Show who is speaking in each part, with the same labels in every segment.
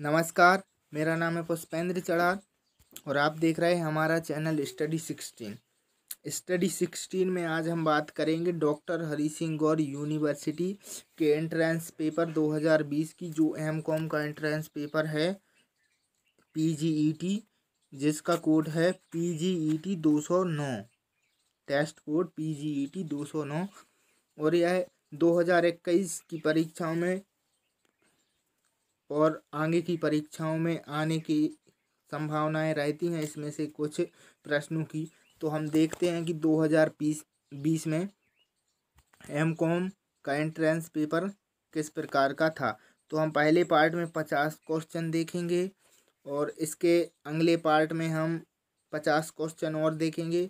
Speaker 1: नमस्कार मेरा नाम है पुष्पेंद्र चढ़ार और आप देख रहे हैं हमारा channel study sixteen study sixteen में आज हम बात करेंगे डॉक्टर हरी सिंह गौर यूनिवर्सिटी के एंट्रेंस पेपर 2020 की जो एम कॉम का एंट्रेंस पेपर है पीजीईटी जिसका कोड है पीजीईटी 209 टेस्ट कोड पीजीईटी 209 और यह 2021 की परीक्षाओं में और आगे की परीक्षाओं में आने की संभावनाएं रहती हैं इसमें से कुछ प्रश्नों की तो हम देखते हैं कि 2020 में एम कॉम का एंट्रेंस पेपर किस प्रकार का था तो हम पहले पार्ट में पचास क्वेश्चन देखेंगे और इसके अगले पार्ट में हम पचास क्वेश्चन और देखेंगे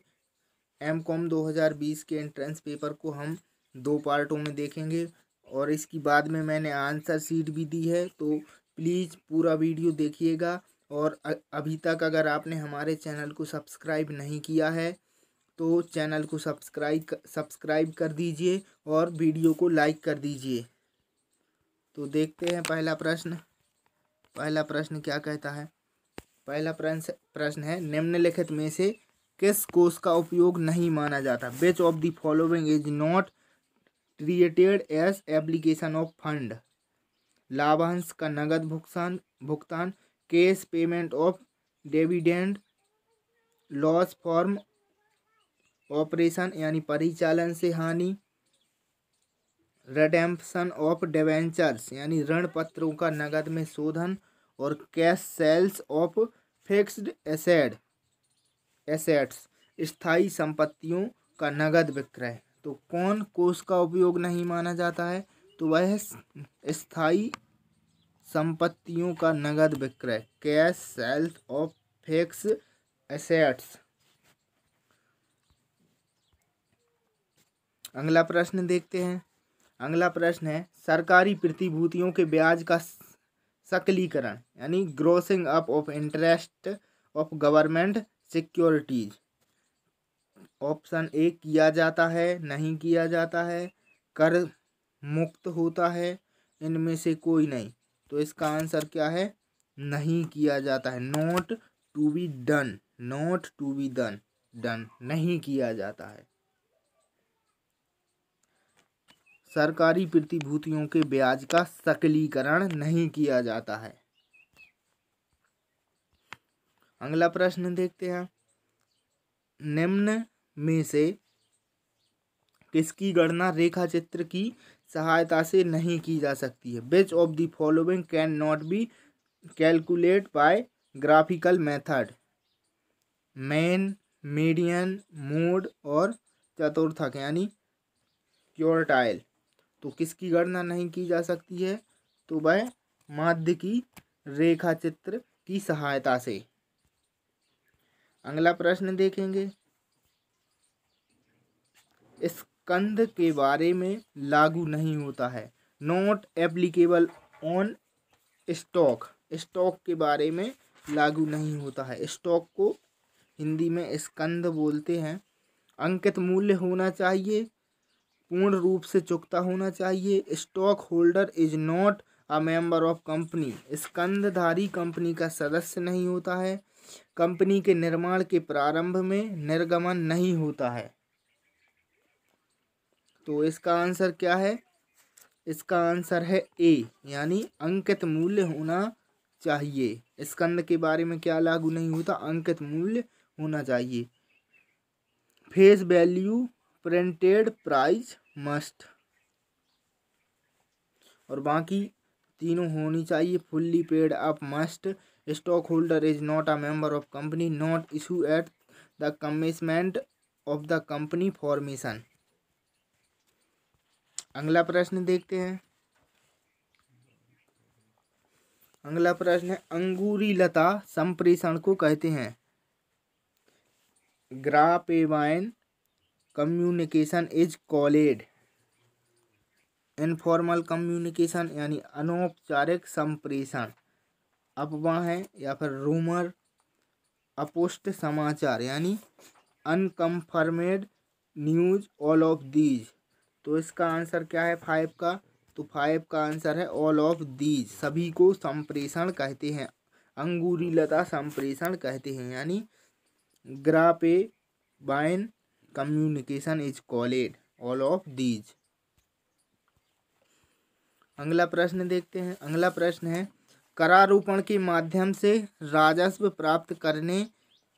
Speaker 1: एम कॉम दो के एंट्रेंस पेपर को हम दो पार्टों में देखेंगे और इसकी बाद में मैंने आंसर सीट भी दी है तो प्लीज़ पूरा वीडियो देखिएगा और अभी तक अगर आपने हमारे चैनल को सब्सक्राइब नहीं किया है तो चैनल को सब्सक्राइब सब्सक्राइब कर दीजिए और वीडियो को लाइक कर दीजिए तो देखते हैं पहला प्रश्न पहला प्रश्न क्या कहता है पहला प्रश्न प्रश्न है निम्नलिखित में से किस कोष का उपयोग नहीं माना जाता which of the following is not treated as application of fund लाभांश का नगद भुगतान भुगतान cash payment of dividend loss from operation यानी परिचालन से हानि रेडेम्पशन ऑफ डेवेंचर्स यानी ऋण पत्रों का नगद में शोधन और cash sales of fixed asset assets स्थायी संपत्तियों का नगद विक्रय तो कौन कोष का उपयोग नहीं माना जाता है तो वह स्थाई संपत्तियों का नगद विक्रय cash sales of fix assets अगला प्रश्न देखते हैं अगला प्रश्न है सरकारी प्रतिभूतियों के ब्याज का सकलीकरण यानी grossing up of interest of government securities option A किया जाता है नहीं किया जाता है कर मुक्त होता है इनमें से कोई नहीं तो इसका आंसर क्या है नहीं किया जाता है not to be done not to be done done नहीं किया जाता है सरकारी प्रतिभूतियों के ब्याज का सकलीकरण नहीं किया जाता है अगला प्रश्न देखते हैं निम्न में से किसकी गणना रेखा चित्र की सहायता से नहीं की जा सकती है which of the following can not be calculate by graphical method mean median mode और चतुर्थक यानी क्योरटाइल तो किसकी गणना नहीं की जा सकती है तो वह माध्य की रेखा चित्र की सहायता से अगला प्रश्न देखेंगे स्कंध के बारे में लागू नहीं होता है not applicable on stock stock के बारे में लागू नहीं होता है स्टॉक को हिंदी में स्कंध बोलते हैं अंकित मूल्य होना चाहिए पूर्ण रूप से चुकता होना चाहिए stock holder is not a member of company स्कंधधारी कंपनी का सदस्य नहीं होता है कंपनी के निर्माण के प्रारंभ में निर्गमन नहीं होता है तो इसका आंसर क्या है इसका आंसर है ए यानी अंकित मूल्य होना चाहिए स्कंद के बारे में क्या लागू नहीं होता अंकित मूल्य होना चाहिए face value printed price must और बाकी तीनों होनी चाहिए fully paid up must stock holder is not a member of company not issue at the commencement of the company formation अगला प्रश्न देखते हैं अगला प्रश्न है अंगूरी लता संप्रेषण को कहते हैं grapevine communication is called informal communication यानी अनौपचारिक संप्रेषण है या फिर रूमर अपुष्ट समाचार यानी unconfirmed news all of these तो इसका आंसर क्या है फाइव का तो फाइव का आंसर है ऑल ऑफ दीज सभी को संप्रेषण कहते हैं अंगूरी लता संप्रेषण कहते हैं यानी grapevine communication is called all of these अगला प्रश्न देखते हैं अगला प्रश्न है करारोपण के माध्यम से राजस्व प्राप्त करने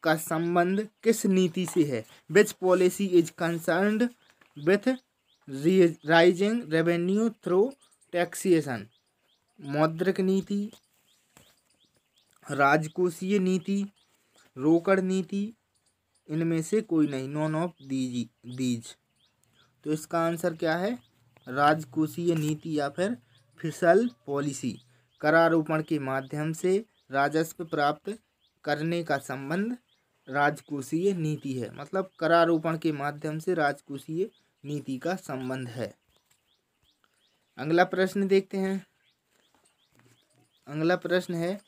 Speaker 1: का संबंध किस नीति से है which policy is concerned with raising revenue through taxation मौद्रिक नीति राजकोषीय नीति रोकड़ नीति इनमें से कोई नहीं नॉन ऑफ दीजी दीज तो इसका आंसर क्या है राजकोषीय नीति या फिर फिसल पॉलिसी करारोपण के माध्यम से राजस्व प्राप्त करने का संबंध राजकोषीय नीति है मतलब करारोपण के माध्यम से राजकोषीय नीति का संबंध है अगला प्रश्न देखते हैं अगला प्रश्न है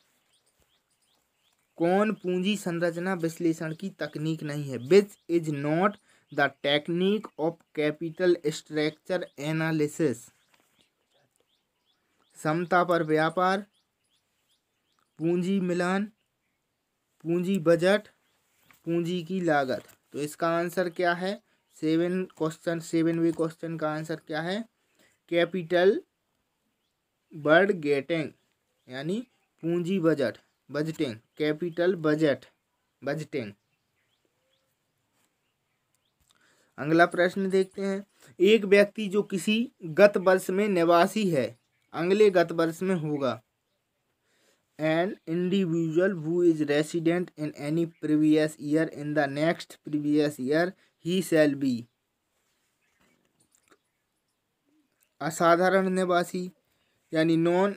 Speaker 1: कौन पूंजी संरचना विश्लेषण की तकनीक नहीं है which is not the technique of capital structure analysis समता पर व्यापार पूंजी मिलान पूंजी बजट पूंजी की लागत तो इसका आंसर क्या है seven question seven V question का आंसर क्या है कैपिटल बर्ड गेटिंग यानी पूंजी budget budgeting capital budget budgeting अगला प्रश्न देखते हैं एक व्यक्ति जो किसी गत वर्ष में निवासी है अगले गत वर्ष में होगा an individual who is resident in any previous year in the next previous year he shall be असाधारण निवासी यानी non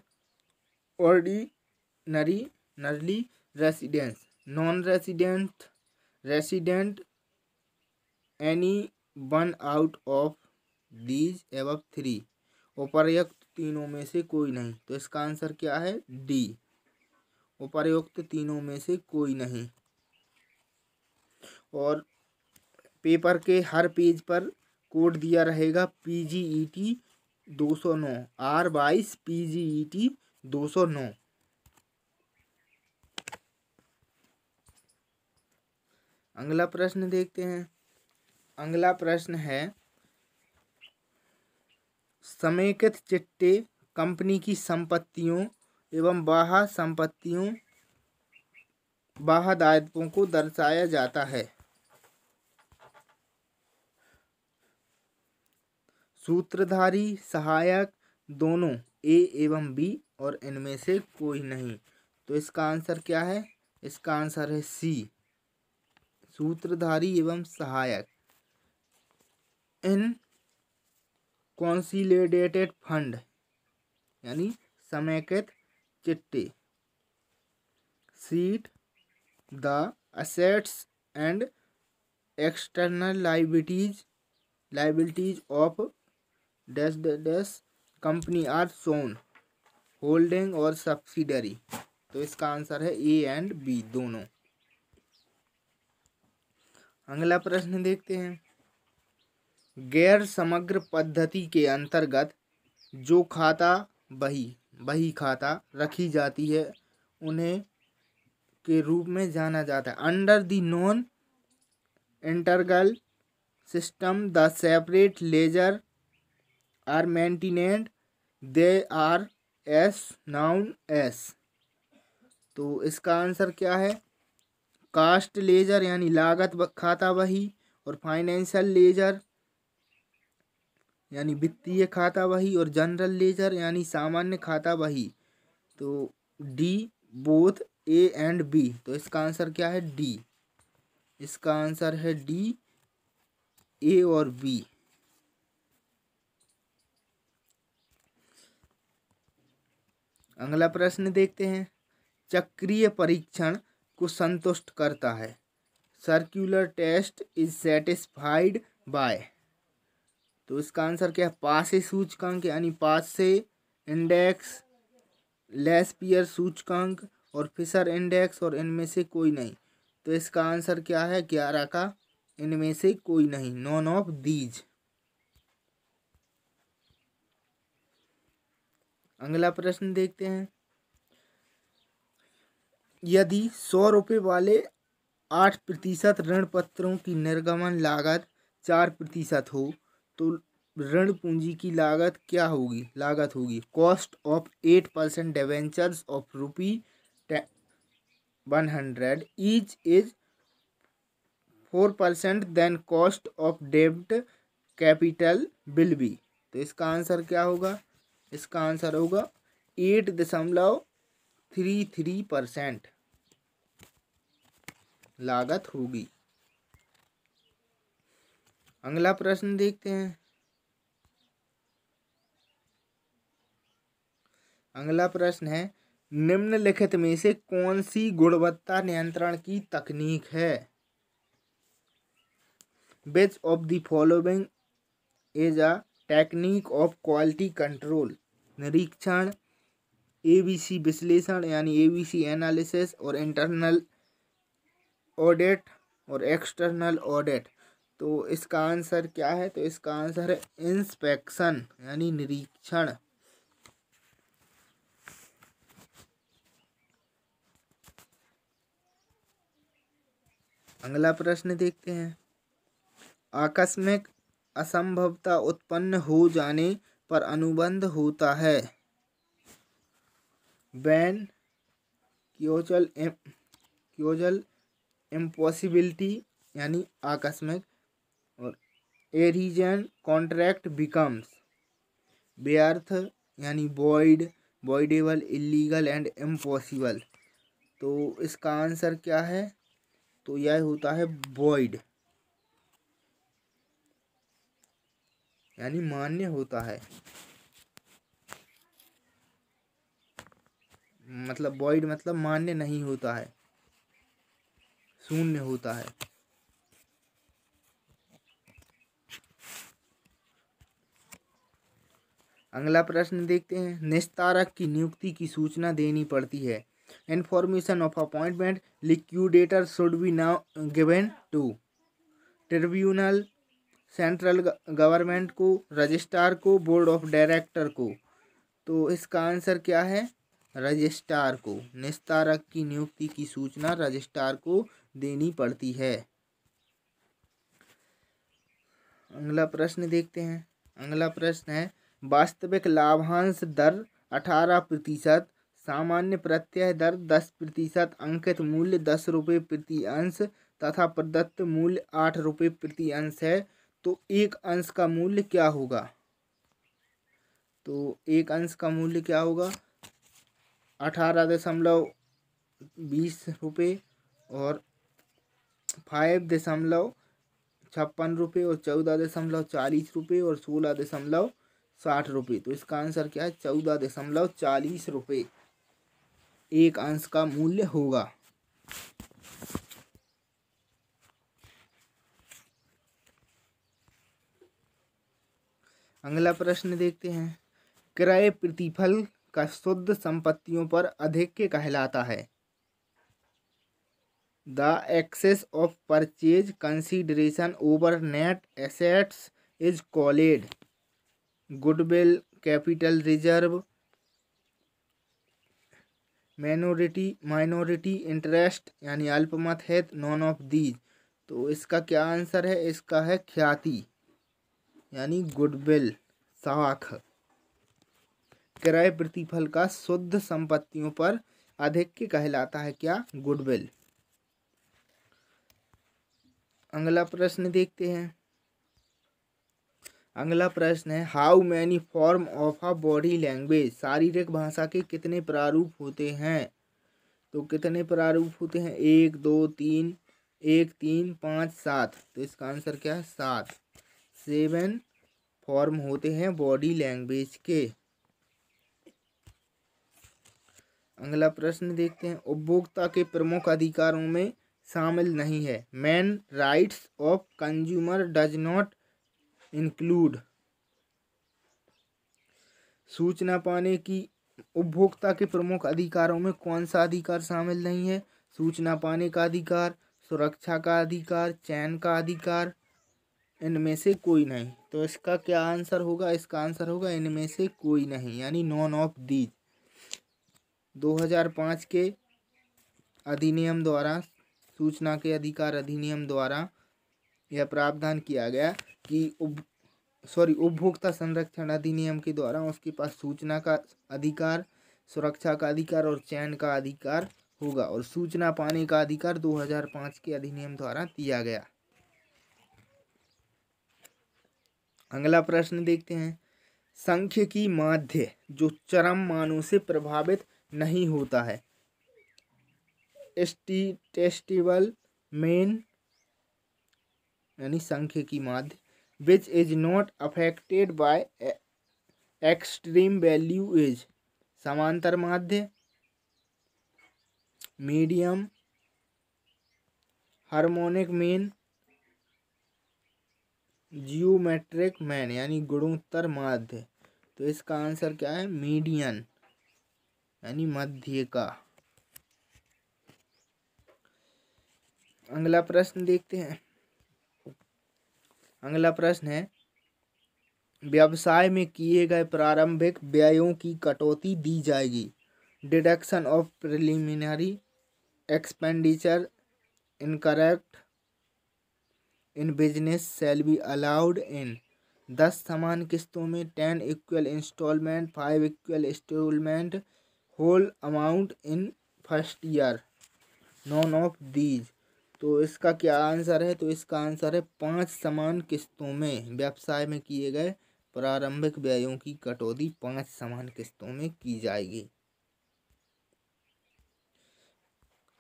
Speaker 1: ordinary ordinarily residence non resident resident any one out of these एव थ्री उपर्युक्त तीनों में से कोई नहीं तो इसका आंसर क्या है डी उपर्युक्त तीनों में से कोई नहीं और पेपर के हर पेज पर कोड दिया रहेगा पी जी ई टी दो सौ नौ आर बाईस पी जी ई टी दो सौ नौ अगला प्रश्न देखते हैं अगला प्रश्न है समेकित चिट्टे कंपनी की संपत्तियों एवं बाह संपत्तियों बाह दायित्वों को दर्शाया जाता है सूत्रधारी सहायक दोनों ए एवं बी और इनमें से कोई नहीं तो इसका आंसर क्या है इसका आंसर है सी सूत्रधारी एवं सहायक इन कॉन्सिलेडेटेड फंड यानी समेकित चिट्टे sheet the assets and external liabilities liabilities of dash dash company are shown holding और सब्सिडरी तो इसका आंसर है ए एंड बी दोनों अगला प्रश्न देखते हैं गैर समग्र पद्धति के अंतर्गत जो खाता बही बही खाता रखी जाती है उन्हें के रूप में जाना जाता है under the non integral system the separate ledger are maintained they are as known as तो इसका आंसर क्या है कास्ट लेजर यानी लागत खाता वही और फाइनेंशियल लेजर यानी वित्तीय खाता वही और जनरल लेजर यानी सामान्य खाता वही तो D both A and B तो इसका आंसर क्या है डी इसका आंसर है डी ए और बी अगला प्रश्न देखते हैं चक्रीय परीक्षण को संतुष्ट करता है circular test is satisfied by तो इसका आंसर क्या है पास सूचकांक यानी पास से इंडेक्स लेस पियर सूचकांक और फिशर इंडेक्स और इनमें से कोई नहीं तो इसका आंसर क्या है ग्यारह का इनमें से कोई नहीं नॉन ऑफ दीज अगला प्रश्न देखते हैं यदि सौ रुपये वाले आठ प्रतिशत ऋण पत्रों की निर्गमन लागत चार प्रतिशत हो तो ऋण पूंजी की लागत क्या होगी लागत होगी cost of eight percent debentures of rupee one hundred each is four percent then cost of डेब्ट कैपिटल बिल बी तो इसका आंसर क्या होगा इसका आंसर होगा एट दशमलव थ्री थ्री परसेंट लागत होगी अगला प्रश्न देखते हैं अगला प्रश्न है निम्नलिखित में से कौन सी गुणवत्ता नियंत्रण की तकनीक है which of the following is a technique of quality control निरीक्षण एबीसी विश्लेषण यानी एबीसी एनालिसिस और इंटरनल ऑडिट और एक्सटर्नल ऑडिट तो इसका आंसर क्या है तो इसका आंसर है इंस्पेक्शन यानी निरीक्षण अगला प्रश्न देखते हैं आकस्मिक असंभवता उत्पन्न हो जाने पर अनुबंध होता है बैन क्योजल एम क्योजल इम्पॉसिबिलिटी यानी आकस्मिक और एरिजन कॉन्ट्रैक्ट बिकम्स व्यर्थ यानी void voidable illegal and impossible तो इसका आंसर क्या है तो यह होता है बॉइड यानी मान्य होता है मतलब बॉइड मतलब मान्य नहीं होता है शून्य होता है अगला प्रश्न देखते हैं निस्तारक की नियुक्ति की सूचना देनी पड़ती है information of appointment liquidator should be now given to tribunal central government को रजिस्ट्रार को बोर्ड ऑफ डायरेक्टर को तो इसका आंसर क्या है रजिस्ट्रार को निस्तारक की नियुक्ति की सूचना रजिस्ट्रार को देनी पड़ती है अगला प्रश्न देखते हैं अगला प्रश्न है वास्तविक लाभांश दर अठारह प्रतिशत सामान्य प्रत्यय दर दस प्रतिशत अंकित मूल्य दस रुपये प्रति अंश तथा प्रदत्त मूल्य आठ रुपये प्रति अंश है तो एक अंश का मूल्य क्या होगा तो एक अंश का मूल्य क्या होगा अठारह दशमलव बीस रुपये और फाइव दशमलव छप्पन रुपये और चौदह दशमलव चालीस रुपये और सोलह दशमलव साठ रुपये तो इसका आंसर क्या है चौदह दशमलव चालीस रुपये एक अंश का मूल्य होगा अगला प्रश्न देखते हैं क्रय प्रतिफल का शुद्ध संपत्तियों पर अधिक कहलाता है the excess of purchase consideration over net assets is called goodwill capital reserve minority minority interest यानी अल्पमत है नॉन ऑफ दीज तो इसका क्या आंसर है इसका है ख्याति यानी गुडविल साख क्रय प्रतिफल का शुद्ध संपत्तियों पर अधिक कहलाता है क्या गुडविल अगला प्रश्न देखते हैं अगला प्रश्न है how many form of a body language शारीरिक भाषा के कितने प्रारूप होते हैं तो कितने प्रारूप होते हैं एक दो तीन एक तीन पाँच सात तो इसका आंसर क्या है सात सेवन फॉर्म होते हैं बॉडी लैंग्वेज के अगला प्रश्न देखते हैं उपभोक्ता के प्रमुख अधिकारों में शामिल नहीं है main rights of consumer does not include सूचना पाने की उपभोक्ता के प्रमुख अधिकारों में कौन सा अधिकार शामिल नहीं है सूचना पाने का अधिकार सुरक्षा का अधिकार चयन का अधिकार इनमें से कोई नहीं तो इसका क्या आंसर होगा इसका आंसर होगा इनमें से कोई नहीं यानी नॉन ऑफ दीज 2005 के अधिनियम द्वारा सूचना के अधिकार अधिनियम द्वारा यह प्रावधान किया गया कि उप सॉरी उपभोक्ता संरक्षण अधिनियम के द्वारा उसके पास सूचना का अधिकार सुरक्षा का अधिकार और चयन का अधिकार होगा और सूचना पाने का अधिकार 2005 के अधिनियम द्वारा दिया गया अगला प्रश्न देखते हैं संख्य की माध्य जो चरम मानों से प्रभावित नहीं होता है एस्टी टेस्टिवल मेन यानी संख्य की माध्य which is not affected by extreme value is समांतर माध्य medium harmonic mean geometric mean यानी गुणोत्तर माध्य तो इसका आंसर क्या है मीडियन यानी मध्य का अगला प्रश्न देखते हैं अगला प्रश्न है व्यवसाय में किए गए प्रारंभिक व्ययों की कटौती दी जाएगी deduction of preliminary expenditure incorrect in business shall be allowed in दस समान किस्तों में ten equal instalment five equal instalment whole amount in first year none of these तो इसका क्या आंसर है तो इसका आंसर है पांच समान किस्तों में व्यवसाय में किए गए प्रारंभिक व्ययों की कटौती पांच समान किस्तों में की जाएगी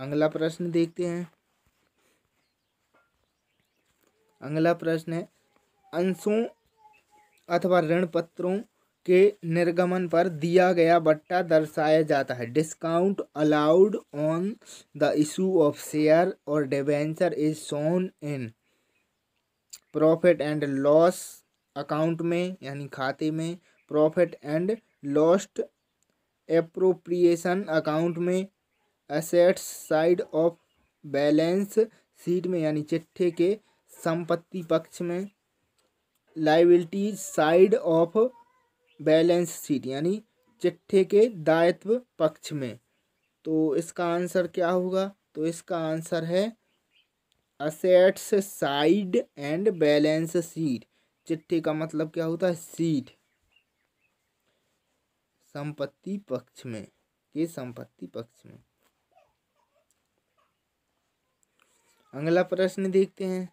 Speaker 1: अगला प्रश्न देखते हैं अगला प्रश्न है अंशों अथवा ऋण पत्रों के निर्गमन पर दिया गया बट्टा दर्शाया जाता है discount allowed on the issue of share और debenture is shown in profit and loss account में यानी खाते में profit and lost appropriation account में assets side of balance sheet में यानी चिट्ठे के संपत्ति पक्ष में liability side of balance sheet यानी चिट्ठे के दायित्व पक्ष में तो इसका आंसर क्या होगा तो इसका आंसर है assets side and balance sheet चिट्ठी का मतलब क्या होता है सीट संपत्ति पक्ष में के संपत्ति पक्ष में अगला प्रश्न देखते हैं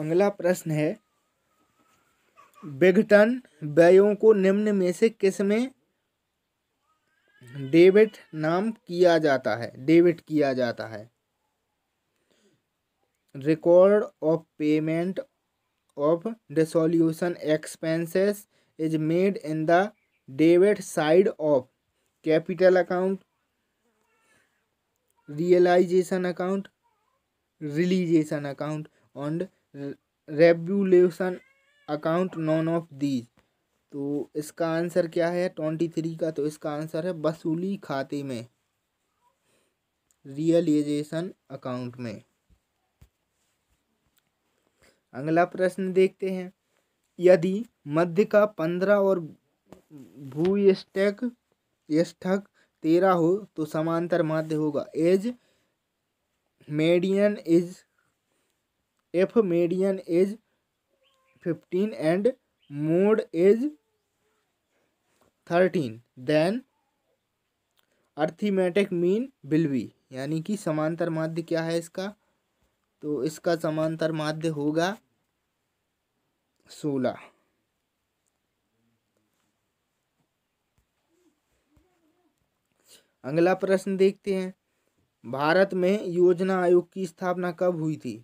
Speaker 1: अगला प्रश्न है विघटन व्ययों को निम्न में से किस में डेबिट नाम किया जाता है डेबिट किया जाता है record of payment of dissolution expenses is made in the debit side of capital account realisation account realisation account and revaluation account none of these तो इसका आंसर क्या है ट्वेंटी थ्री का तो इसका आंसर है वसूली खाते में रियलाइजेशन अकाउंट में अगला प्रश्न देखते हैं यदि मध्य का पंद्रह और स्टैक यष्टक तेरह हो तो समांतर माध्य होगा as median is if median is fifteen and mode is thirteen then arithmetic mean will be यानी कि समांतर माध्य क्या है इसका तो इसका समांतर माध्य होगा सोलह अगला प्रश्न देखते हैं भारत में योजना आयोग की स्थापना कब हुई थी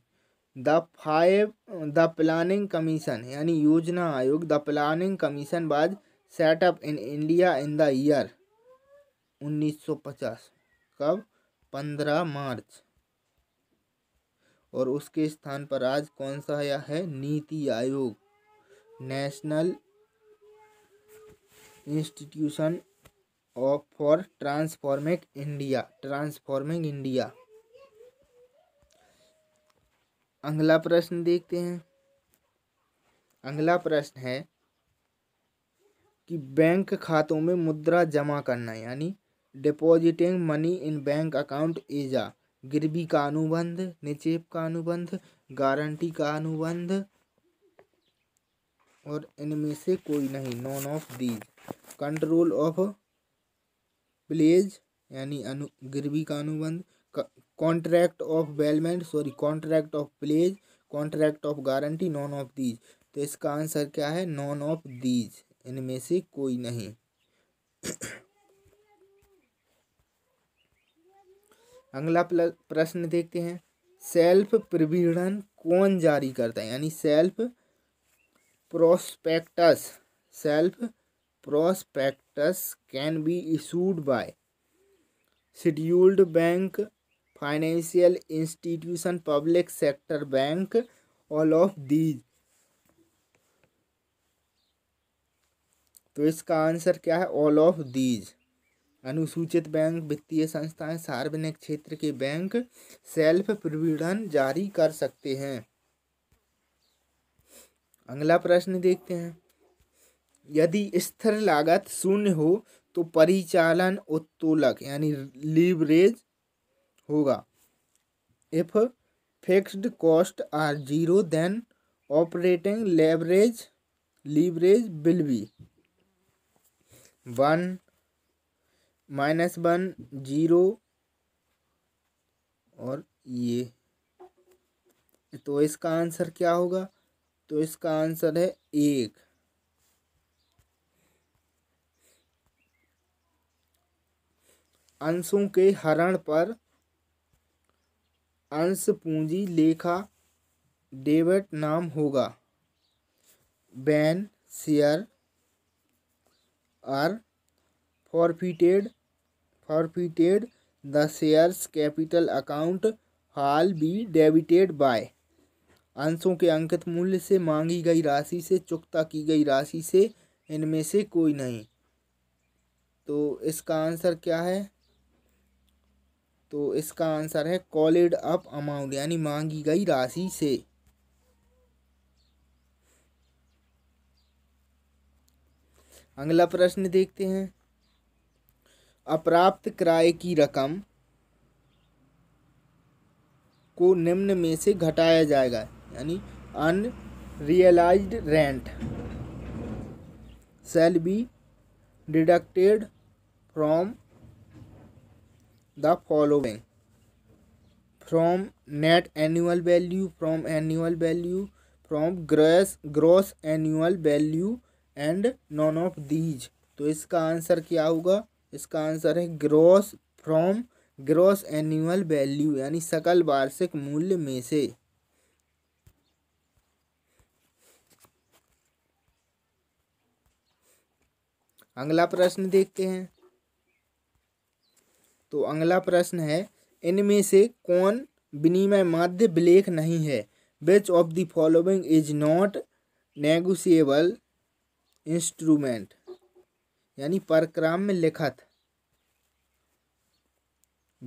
Speaker 1: the five the planning commission यानी योजना आयोग the planning commission was set up in India in the year 1950 कब 15 मार्च और उसके स्थान पर आज कौन सा आया है NITI Aayog national institution of for transforming India transforming India अगला प्रश्न देखते हैं अगला प्रश्न है कि बैंक खातों में मुद्रा जमा करना यानी depositing money in bank account एजा गिरवी का अनुबंध निचेप का अनुबंध गारंटी का अनुबंध और इनमें से कोई नहीं none of these control of pledge यानी अनु गिरवी का अनुबंध contract of bailment sorry contract of pledge contract of guarantee none of these तो इसका आंसर क्या है नॉन ऑफ दीज इनमें से कोई नहीं अगला प्रश्न देखते हैं सेल्फ प्रवीणन कौन जारी करता है यानी self prospectus self prospectus can be issued by scheduled bank financial institution public sector bank all of these तो इसका आंसर क्या है ऑल ऑफ दीज अनुसूचित बैंक वित्तीय संस्थाएं सार्वजनिक क्षेत्र के बैंक सेल्फ प्रविडन जारी कर सकते हैं अगला प्रश्न देखते हैं यदि स्थिर लागत शून्य हो तो परिचालन उत्तोलक यानी लीवरेज होगा if fixed cost are zero then operating leverage leverage will be one minus one zero और ये तो इसका आंसर क्या होगा तो इसका आंसर है एक अंशों के हरण पर अंश पूंजी लेखा डेबिट नाम होगा when share are forfeited forfeited the shares capital account shall be debited by अंशों के अंकित मूल्य से मांगी गई राशि से चुकता की गई राशि से इनमें से कोई नहीं तो इसका आंसर क्या है तो इसका आंसर है कॉलिड अप अमाउंट यानी मांगी गई राशि से अगला प्रश्न देखते हैं अप्राप्त किराए की रकम को निम्न में से घटाया जाएगा यानी unrealised rent shall be deducted from the following from net annual value from annual value from gross gross annual value and none of these तो इसका आंसर क्या होगा इसका आंसर है gross from gross annual value यानी सकल वार्षिक मूल्य में से अगला प्रश्न देखते हैं तो अगला प्रश्न है इनमें से कौन विनिमय माध्य विलेख नहीं है which of the following is not negotiable instrument यानी परक्राम में लिखत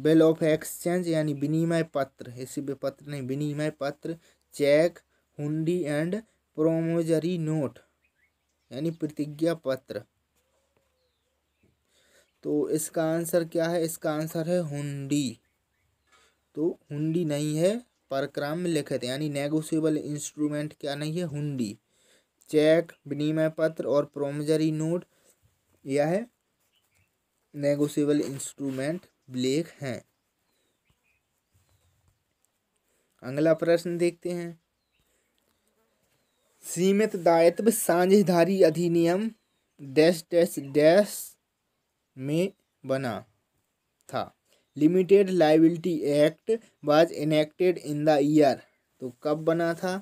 Speaker 1: बिल ऑफ एक्सचेंज यानी विनिमय पत्र ऐसे पत्र नहीं विनिमय पत्र चेक हुंडी एंड प्रोमोजरी नोट यानी प्रतिज्ञा पत्र तो इसका आंसर क्या है इसका आंसर है हुंडी तो हुंडी नहीं है परक्राम में थे यानी नेगोशिएबल इंस्ट्रूमेंट क्या नहीं है हुंडी चेक विनिमय पत्र और प्रोमजरी नोट यह है नेगोशिएबल इंस्ट्रूमेंट ब्लेक हैं अगला प्रश्न देखते हैं सीमित दायित्व साझेदारी अधिनियम डैश डैश डैश में बना था limited liability act was enacted in the year तो कब बना था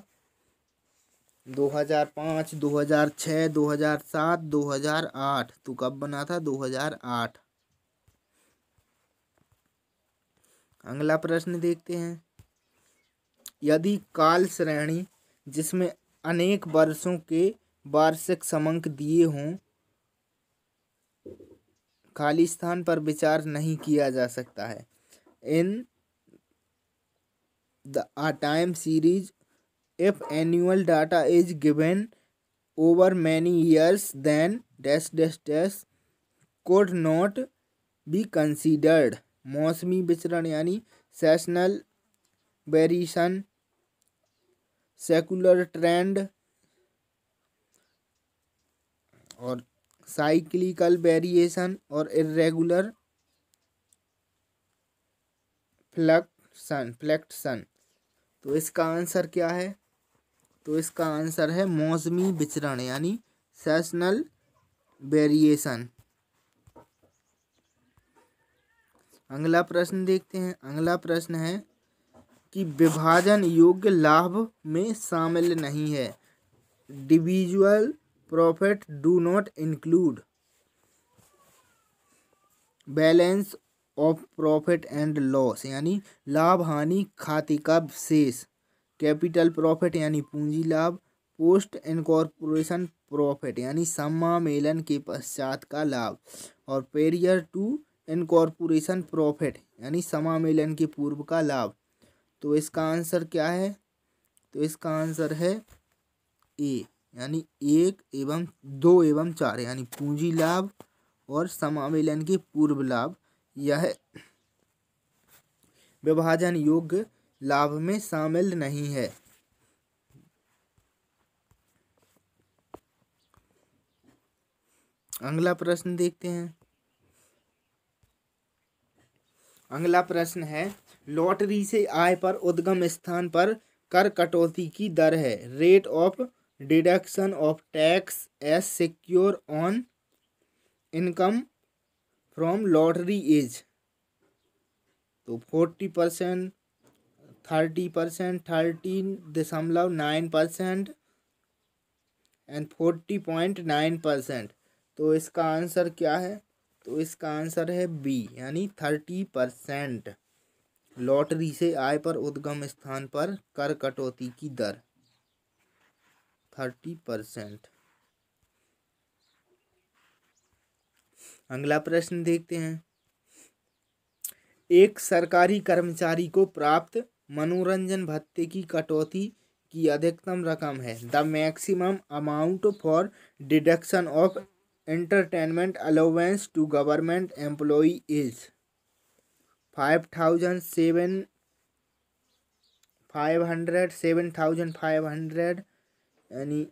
Speaker 1: 2005, 2006, 2007, 2008 तो कब बना था 2008 अगला प्रश्न देखते हैं यदि काल श्रेणी जिसमें अनेक वर्षों के वार्षिक समंक दिए हों खाली स्थान पर विचार नहीं किया जा सकता है in the uh time series if annual data is given over many years then dash dash dash could not be considered मौसमी विचरण यानी सेशनल वेरिएशन सेकुलर ट्रेंड और साइक्लिकल वेरिएशन और इरेगुलर फ्लक्शन फ्लैक्शन तो इसका आंसर क्या है तो इसका आंसर है मौसमी विचरण यानी सेशनल वेरिएशन अगला प्रश्न देखते हैं अगला प्रश्न है कि विभाजन योग्य लाभ में शामिल नहीं है divisible profit do not include balance of profit and loss यानी लाभ हानि खाते का शेष कैपिटल प्रॉफिट यानी पूंजी लाभ पोस्ट इनकॉर्पोरेशन प्रॉफिट यानी मेलन के पश्चात का लाभ और पेरियर टू इनकॉर्पोरेशन प्रॉफिट यानी समामेलन के पूर्व का लाभ तो इसका आंसर क्या है तो इसका आंसर है ए यानी एक एवं दो एवं चार यानी पूंजी लाभ और समावेलन के पूर्व लाभ यह विभाजन योग्य लाभ में शामिल नहीं है अगला प्रश्न देखते हैं अगला प्रश्न है लॉटरी से आय पर उद्गम स्थान पर कर कटौती की दर है rate of deduction of tax as secure on income from lottery is तो forty percent thirty percent thirteen दशमलव nine percent and forty point nine percent तो इसका आंसर क्या है तो इसका आंसर है बी यानी थर्टी परसेंट लॉटरी से आय पर उद्गम स्थान पर कर कटौती की दर थर्टी परसेंट अगला प्रश्न देखते हैं एक सरकारी कर्मचारी को प्राप्त मनोरंजन भत्ते की कटौती की अधिकतम रकम है the maximum amount for deduction of entertainment allowance to government employee is five thousand seven five hundred seven thousand five hundred यानी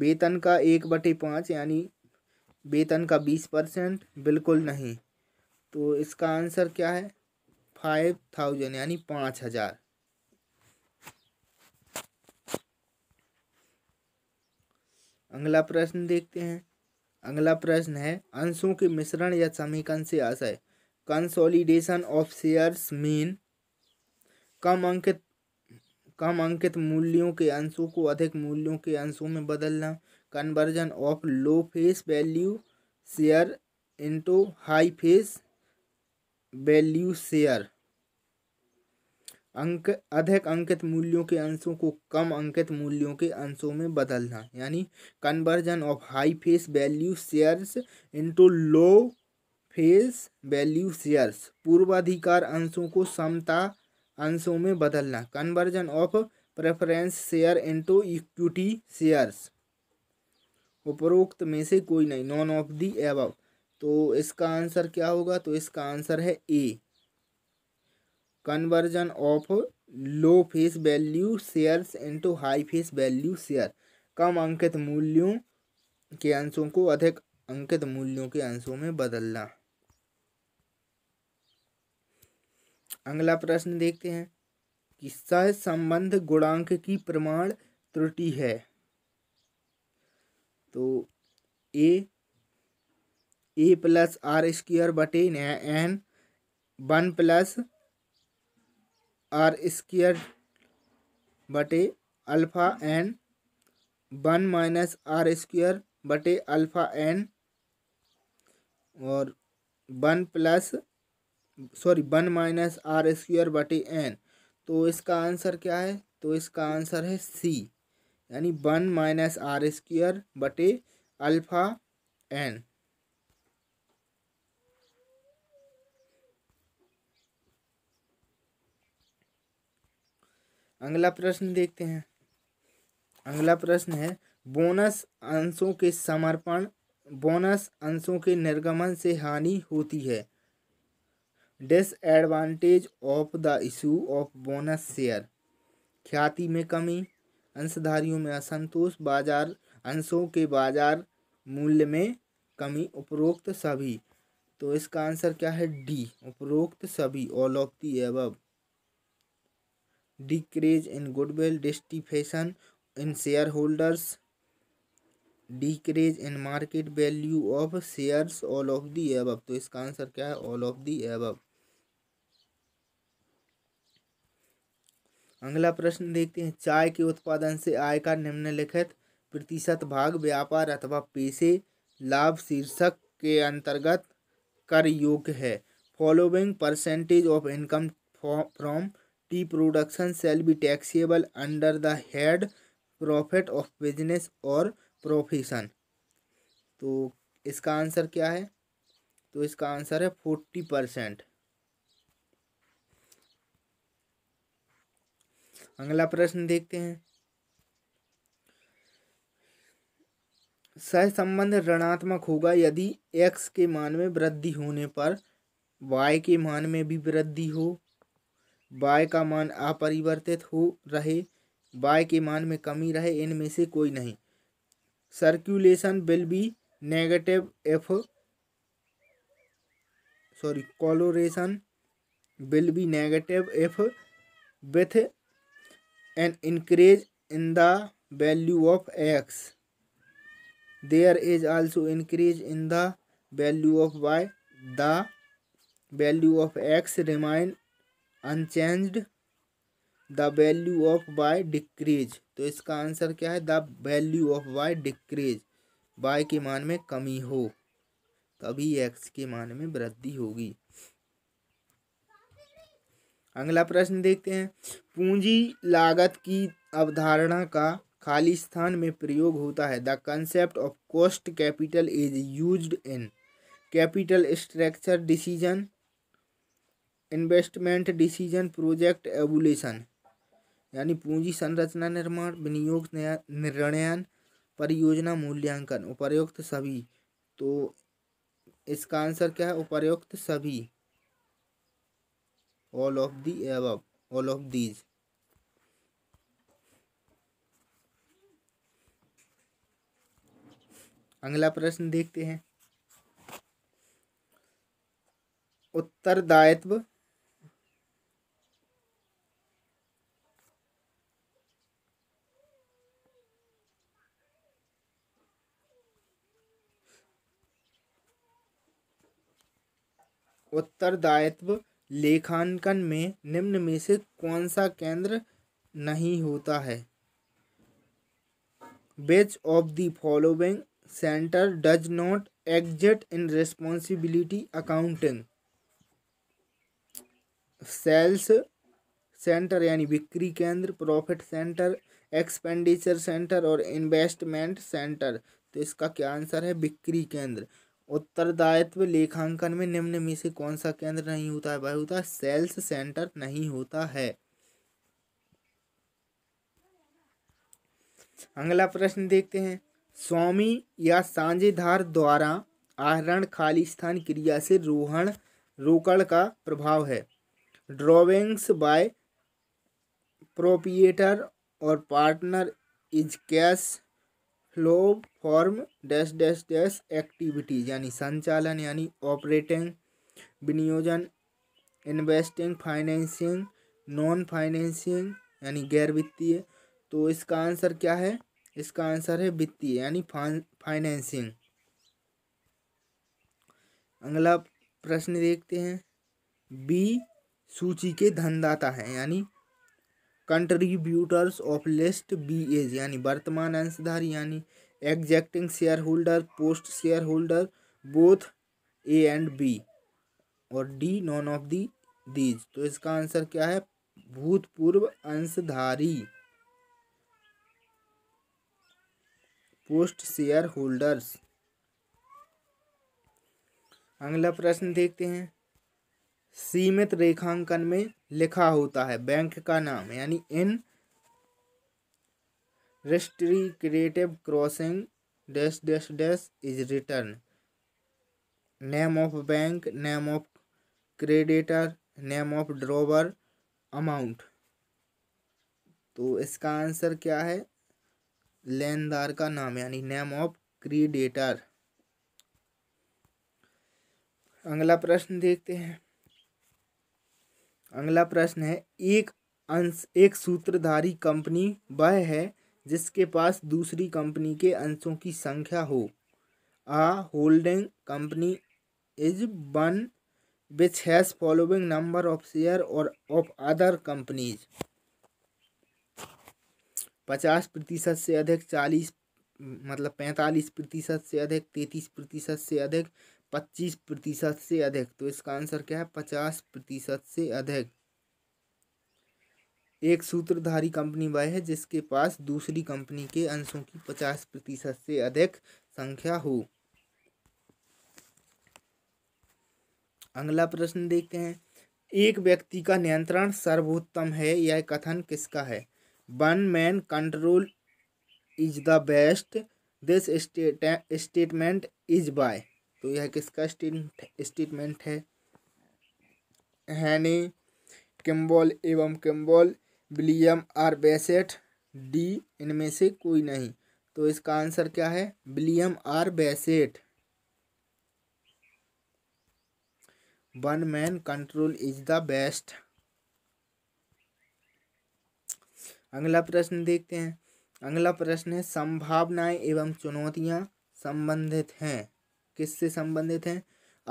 Speaker 1: वेतन का एक बटे पाँच यानी वेतन का बीस परसेंट बिल्कुल नहीं तो इसका आंसर क्या है फाइव थाउजेंड यानी पाँच हज़ार अगला प्रश्न देखते हैं अगला प्रश्न है अंशों के मिश्रण या समीकरण से आशय कंसोलिडेशन ऑफ शेयर्स मीन कम अंकित कम अंकित मूल्यों के अंशों को अधिक मूल्यों के अंशों में बदलना conversion of low face value share into high face value share अंक अधिक अंकित मूल्यों के अंशों को कम अंकित मूल्यों के अंशों में बदलना यानी conversion of high face value shares into low face value shares पूर्वाधिकार अंशों को समता अंशों में बदलना conversion of preference share into equity shares उपरोक्त में से कोई नहीं नॉन ऑफ दी एव तो इसका आंसर क्या होगा तो इसका आंसर है A conversion of low face value shares into high face value share कम अंकित मूल्यों के अंशों को अधिक अंकित मूल्यों के अंशों में बदलना अगला प्रश्न देखते हैं कि सह संबंध गुणांक की प्रमाण त्रुटि है तो A A plus R square बटे N one plus R square बटे alpha N one minus R square बटे अल्फा एन और one plus sorry one minus R square बटे एन तो इसका आंसर क्या है तो इसका आंसर है सी यानी वन माइनस आर स्क्वेयर बटे अल्फा एन अगला प्रश्न देखते हैं अगला प्रश्न है बोनस अंशों के समर्पण बोनस अंशों के निर्गमन से हानि होती है disadvantage of the issue of bonus share ख्याति में कमी अंशधारियों में असंतोष बाजार अंशों के बाजार मूल्य में कमी उपरोक्त सभी तो इसका आंसर क्या है डी उपरोक्त सभी all of the above decrease in goodwill dissatisfaction in share holders decrease in market value of shares all of the above तो इसका आंसर क्या है ऑल ऑफ दी एब अगला प्रश्न देखते हैं चाय के उत्पादन से आय का निम्नलिखित प्रतिशत भाग व्यापार अथवा पेशे लाभ शीर्षक के अंतर्गत कर योग्य है following percentage of income from tea production shall be taxable under the head profit of business और प्रोफेशन तो इसका आंसर क्या है तो इसका आंसर है फोर्टी परसेंट अगला प्रश्न देखते हैं संबंध ऋणात्मक होगा यदि x के मान में वृद्धि होने पर y के मान में भी वृद्धि हो y का मान अपरिवर्तित हो रहे y के मान में कमी रहे इनमें से कोई नहीं circulation will be negative if sorry correlation will be negative if with an increase in the value of X there is also increase in the value of Y the value of X remain unchanged the value of Y decrease तो इसका answer क्या है the value of Y decrease Y के मान में कमी हो तभी एक्स के मान में वृद्धि होगी अगला प्रश्न देखते हैं पूंजी लागत की अवधारणा का खाली स्थान में प्रयोग होता है the concept of cost capital is use in capital structure decision investment decision project evaluation यानी पूंजी संरचना निर्माण विनियोग निर्णयन परियोजना मूल्यांकन उपर्युक्त सभी तो इसका आंसर क्या है उपर्युक्त सभी all of the above all of these अगला प्रश्न देखते हैं उत्तरदायित्व उत्तरदायित्व लेखांकन में निम्न में से कौन सा केंद्र नहीं होता है which of the following centre does not exist in responsibility accounting sales centre यानी बिक्री केंद्र प्रॉफिट सेंटर एक्सपेंडिचर सेंटर और इन्वेस्टमेंट सेंटर तो इसका क्या आंसर है बिक्री केंद्र उत्तरदायित्व लेखांकन में निम्न में से कौन सा केंद्र नहीं होता है वह होता है सेल्स सेंटर नहीं होता है अगला प्रश्न देखते हैं स्वामी या साझेदार द्वारा आहरण खाली स्थान क्रिया से रोहण रोकड़ का प्रभाव है ड्रॉविंग्स बाय प्रोपिएटर और partner is cash flow from dash dash dash activities यानी संचालन यानी ऑपरेटिंग विनियोजन इन्वेस्टिंग फाइनेंसिंग नॉन फाइनेंसिंग यानी गैर वित्तीय तो इसका आंसर क्या है इसका आंसर है वित्तीय यानी फाइनेंसिंग अगला प्रश्न देखते हैं बी सूची के धनदाता हैं यानी contributors of list B as यानी वर्तमान अंशधारी यानी existing share holder post share holder both A and B और D none of the these तो इसका आंसर क्या है भूतपूर्व अंशधारी पोस्ट शेयर होल्डर्स अगला प्रश्न देखते हैं सीमित रेखांकन में लिखा होता है बैंक का नाम यानी in creative crossing dash dash dash is written name of bank name of creditor name of drawer amount तो इसका आंसर क्या है लेनदार का नाम यानी नेम ऑफ क्रीडेटर अगला प्रश्न देखते हैं अगला प्रश्न है एक अंश एक सूत्रधारी कंपनी वह है जिसके पास दूसरी कंपनी के अंशों की संख्या हो आ holding company is one which has following number of share और ऑफ अदर कंपनीज पचास प्रतिशत से अधिक चालीस मतलब पैंतालीस प्रतिशत से अधिक तैंतीस प्रतिशत से अधिक पच्चीस प्रतिशत से अधिक तो इसका आंसर क्या है पचास प्रतिशत से अधिक एक सूत्रधारी कंपनी वह है जिसके पास दूसरी कंपनी के अंशों की पचास प्रतिशत से अधिक संख्या हो अगला प्रश्न देखते हैं एक व्यक्ति का नियंत्रण सर्वोत्तम है यह कथन किसका है one man control is the best this statement is by तो यह किसका स्टेटमेंट है हैनी किम्बॉल एवं Kimball William R Basset D इनमें से कोई नहीं तो इसका आंसर क्या है William R Basset one man control is the best अगला प्रश्न देखते हैं अगला प्रश्न है संभावनाएं एवं चुनौतियां संबंधित हैं किससे संबंधित हैं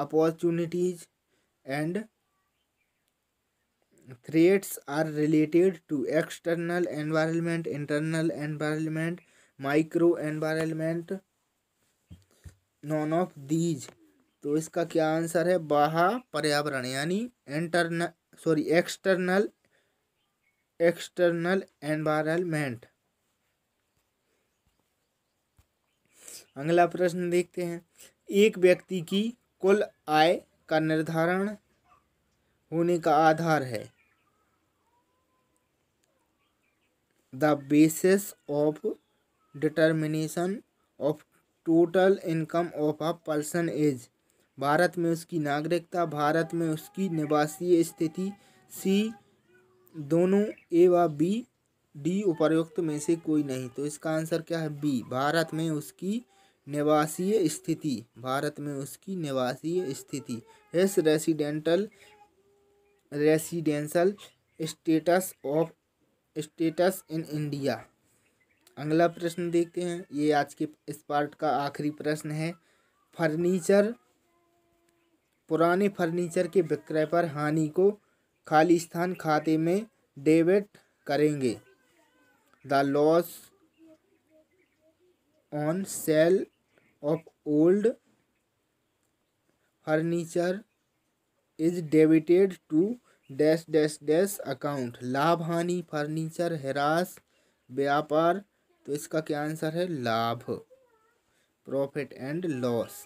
Speaker 1: opportunities and threats are related to external environment internal environment micro environment none of these तो इसका क्या आंसर है बाहा पर्यावरण यानी intern sorry external external environment अगला प्रश्न देखते हैं एक व्यक्ति की कुल आय का निर्धारण होने का आधार है the basis of determination of total income of a person is Bharat में उसकी नागरिकता भारत में उसकी निवासीय स्थिति सी दोनों ए व बी डी उपर्युक्त में से कोई नहीं तो इसका आंसर क्या है बी भारत में उसकी निवासीय स्थिति भारत में उसकी निवासीय स्थिति his residential residential status of status in India अगला प्रश्न देखते हैं ये आज के इस पार्ट का आखिरी प्रश्न है फर्नीचर पुराने फर्नीचर के विक्रय पर हानि को खाली स्थान खाते में डेबिट करेंगे the loss on sale of old furniture is debited to dash dash dash account लाभ हानि फर्नीचर हरास व्यापार तो इसका क्या आंसर है लाभ प्रॉफिट एंड लॉस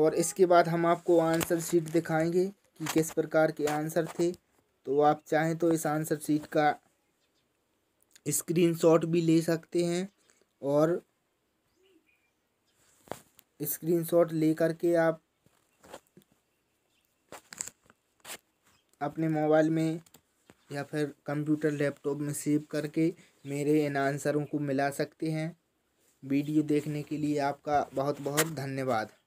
Speaker 1: और इसके बाद हम आपको आंसर शीट दिखाएंगे कि किस प्रकार के आंसर थे तो आप चाहें तो इस आंसर शीट का स्क्रीनशॉट भी ले सकते हैं और स्क्रीनशॉट लेकर के आप अपने मोबाइल में या फिर कंप्यूटर लैपटॉप में सेव करके मेरे इन आंसरों को मिला सकते हैं वीडियो देखने के लिए आपका बहुत बहुत धन्यवाद